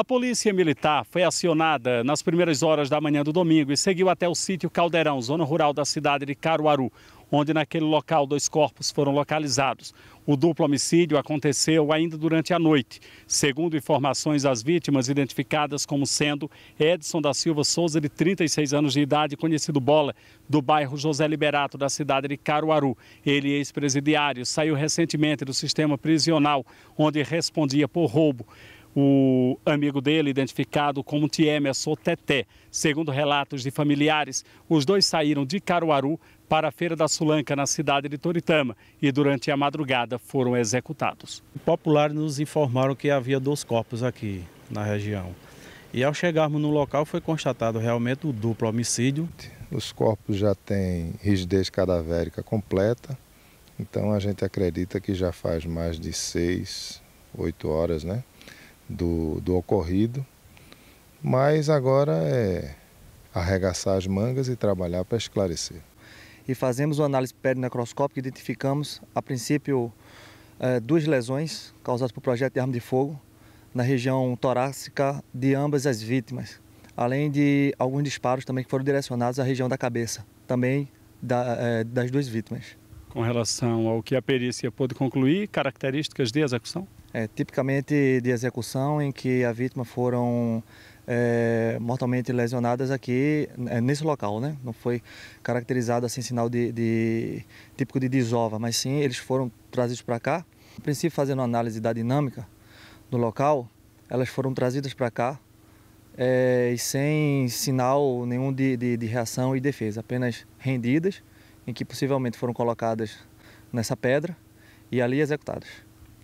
A polícia militar foi acionada nas primeiras horas da manhã do domingo e seguiu até o sítio Caldeirão, zona rural da cidade de Caruaru, onde naquele local dois corpos foram localizados. O duplo homicídio aconteceu ainda durante a noite. Segundo informações, as vítimas identificadas como sendo Edson da Silva Souza, de 36 anos de idade, conhecido Bola, do bairro José Liberato, da cidade de Caruaru. Ele, ex-presidiário, saiu recentemente do sistema prisional, onde respondia por roubo. O amigo dele, identificado como Tieme é Soteté. Segundo relatos de familiares, os dois saíram de Caruaru para a Feira da Sulanca, na cidade de Toritama, e durante a madrugada foram executados. Populares nos informaram que havia dois corpos aqui na região. E ao chegarmos no local foi constatado realmente o duplo homicídio. Os corpos já têm rigidez cadavérica completa, então a gente acredita que já faz mais de seis, oito horas, né? do, do ocorrido, mas agora é arregaçar as mangas e trabalhar para esclarecer. E fazemos uma análise perinecroscópica e identificamos, a princípio, eh, duas lesões causadas por projeto de arma de fogo na região torácica de ambas as vítimas, além de alguns disparos também que foram direcionados à região da cabeça, também da, eh, das duas vítimas. Com relação ao que a perícia pôde concluir, características de execução? É, tipicamente de execução em que a vítima foram é, mortalmente lesionadas aqui é, nesse local, né? Não foi caracterizado assim sinal de, de típico de desova, mas sim eles foram trazidos para cá. A princípio, fazendo análise da dinâmica do local, elas foram trazidas para cá é, e sem sinal nenhum de, de, de reação e defesa, apenas rendidas, em que possivelmente foram colocadas nessa pedra e ali executadas.